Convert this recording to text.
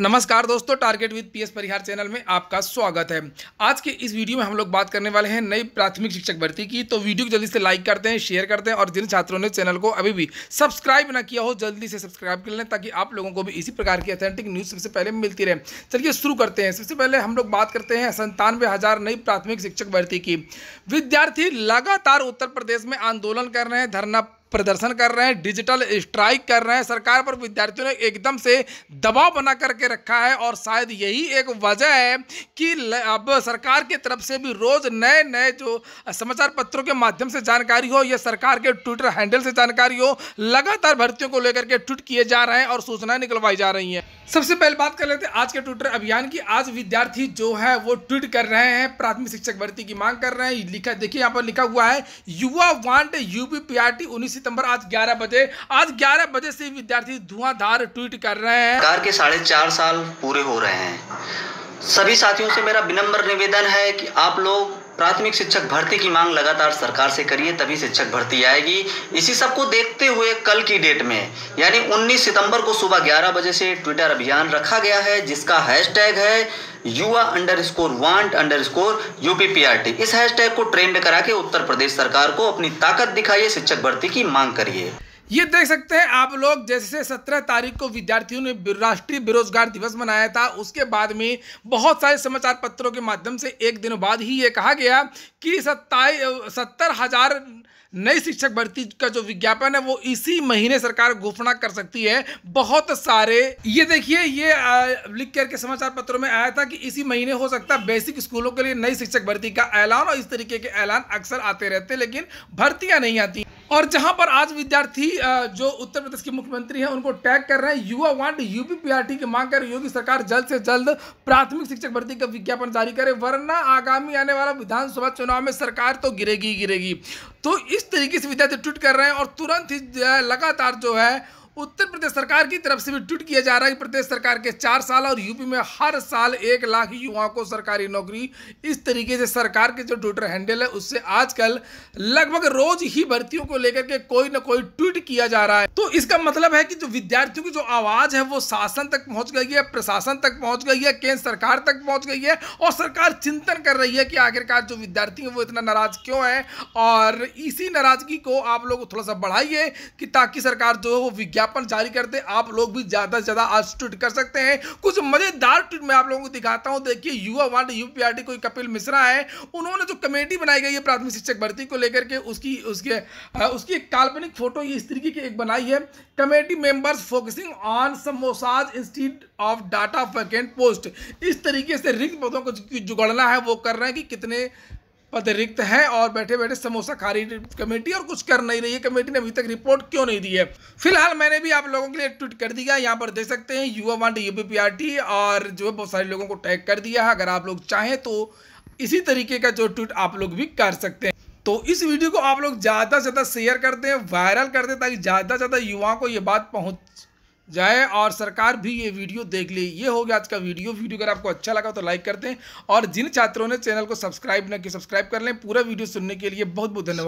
नमस्कार दोस्तों target with PS Parihar channel में आपका स्वागत है आज के इस वीडियो में हम लोग बात करने वाले हैं नई प्राथमिक शिक्षक भर्ती की तो वीडियो को जल्दी से लाइक करते हैं शेयर करते हैं और जिन छात्रों ने चैनल को अभी भी सब्सक्राइब ना किया हो जल्दी से सब्सक्राइब कर लें ताकि आप लोगों को भी इसी प्रकार की अथेंटिक न्यूज़ सबसे पहले मिलती रहे चलिए शुरू करते हैं सबसे पहले हम लोग बात करते हैं संतानवे हज़ार नई प्राथमिक शिक्षक भर्ती की विद्यार्थी लगातार उत्तर प्रदेश में आंदोलन कर रहे हैं धरना प्रदर्शन कर रहे हैं डिजिटल स्ट्राइक कर रहे हैं सरकार पर विद्यार्थियों ने एकदम से दबाव बना करके रखा है और शायद यही एक वजह है कि अब सरकार की तरफ से भी रोज़ नए नए जो समाचार पत्रों के माध्यम से जानकारी हो या सरकार के ट्विटर हैंडल से जानकारी हो लगातार भर्तियों को लेकर के ट्वीट किए जा रहे हैं और सूचनाएं निकलवाई जा रही हैं सबसे पहले बात कर लेते हैं आज के ट्विटर अभियान की आज विद्यार्थी जो है वो ट्वीट कर रहे हैं प्राथमिक शिक्षक भर्ती की मांग कर रहे हैं लिखा देखिए यहाँ पर लिखा हुआ है युवा वांट यूपीपीआरटी उन्नीस सितंबर आज 11 बजे आज 11 बजे से विद्यार्थी धुआंधार ट्वीट कर रहे हैं कार के साढ़े चार साल पूरे हो रहे हैं सभी साथियों से मेरा विनम्र निवेदन है कि आप लोग प्राथमिक शिक्षक भर्ती की मांग लगातार सरकार से करिए तभी शिक्षक भर्ती आएगी इसी सब को देखते हुए कल की डेट में यानी 19 सितंबर को सुबह 11 बजे से ट्विटर अभियान रखा गया है जिसका हैशटैग है Yuva underscore want underscore UPPRT इस हैशटैग को ट्रेंड करा के उत्तर प्रदेश सरकार को अपनी ताकत दिखाइए शिक्षक भर्ती की मांग करिए ये देख सकते हैं आप लोग जैसे सत्रह तारीख को विद्यार्थियों ने राष्ट्रीय बेरोजगार दिवस मनाया था उसके बाद में बहुत सारे समाचार पत्रों के माध्यम से एक दिन बाद ही ये कहा गया कि सत्ताईस सत्तर हजार नई शिक्षक भर्ती का जो विज्ञापन है वो इसी महीने सरकार घोषणा कर सकती है बहुत सारे ये देखिए ये लिख करके समाचार पत्रों में आया था कि इसी महीने हो सकता है बेसिक स्कूलों के लिए नई शिक्षक भर्ती का ऐलान और इस तरीके के ऐलान अक्सर आते रहते लेकिन भर्तियां नहीं आती और जहां पर आज विद्यार्थी जो उत्तर प्रदेश के मुख्यमंत्री हैं उनको टैग कर रहे हैं युवा वांड यूपी पीआरटी की मांग कर योगी सरकार जल्द से जल्द प्राथमिक शिक्षक भर्ती का विज्ञापन जारी करे वरना आगामी आने वाला विधानसभा चुनाव में सरकार तो गिरेगी गिरेगी तो इस तरीके से विद्यार्थी ट्वीट कर रहे हैं और तुरंत ही लगातार जो है उत्तर प्रदेश सरकार की तरफ से भी ट्वीट किया जा रहा है कि प्रदेश सरकार के चार साल और यूपी में हर साल एक लाख युवाओं को सरकारी नौकरी इस तरीके से सरकार के जो ट्विटर हैंडल है उससे आजकल लगभग रोज ही भर्तियों को लेकर के कोई ना कोई ट्वीट किया जा रहा है तो इसका मतलब है कि जो विद्यार्थियों की जो आवाज है वो शासन तक पहुंच गई है प्रशासन तक पहुंच गई है केंद्र सरकार तक पहुंच गई है और सरकार चिंतन कर रही है कि आखिरकार जो विद्यार्थी है वो इतना नाराज क्यों है और इसी नाराजगी को आप लोग थोड़ा सा बढ़ाइए कि ताकि सरकार जो है वो विज्ञापन विज्ञापन जारी करते आप लोग भी ज़्यादा से ज़्यादा आज ट्वीट कर सकते हैं कुछ मज़ेदार ट्वीट मैं आप लोगों को दिखाता हूं देखिए युवा वार्ड यूपीआरटी कोई कपिल मिश्रा है उन्होंने जो कमेटी बनाई गई है प्राथमिक शिक्षक भर्ती को लेकर के उसकी उसके उसकी एक काल्पनिक फोटो इस तरीके की एक बनाई है कमेटी मेंबर्स फोकसिंग ऑन समोसाज institute of data vacant post इस तरीके से रिक्त पदों को जुगड़ना है वो कर रहे हैं कि कितने पद रिक्त है और बैठे बैठे समोसा खा रही कमेटी और कुछ कर नहीं रही है कमेटी ने अभी तक रिपोर्ट क्यों नहीं दी है फिलहाल मैंने भी आप लोगों के लिए ट्वीट कर दिया यहाँ पर देख सकते हैं युवा वांड यूपीपीआरटी और जो है बहुत सारे लोगों को टैग कर दिया है अगर आप लोग चाहें तो इसी तरीके का जो ट्वीट आप लोग भी कर सकते हैं तो इस वीडियो को आप लोग ज़्यादा से ज़्यादा शेयर करते हैं वायरल करते हैं ताकि ज़्यादा से ज़्यादा युवाओं को ये बात पहुंच जाए और सरकार भी ये वीडियो देख ले ये हो गया आज का वीडियो वीडियो अगर आपको अच्छा लगा तो लाइक कर दें और जिन छात्रों ने चैनल को सब्सक्राइब न किया सब्सक्राइब कर लें पूरा वीडियो सुनने के लिए बहुत बहुत धन्यवाद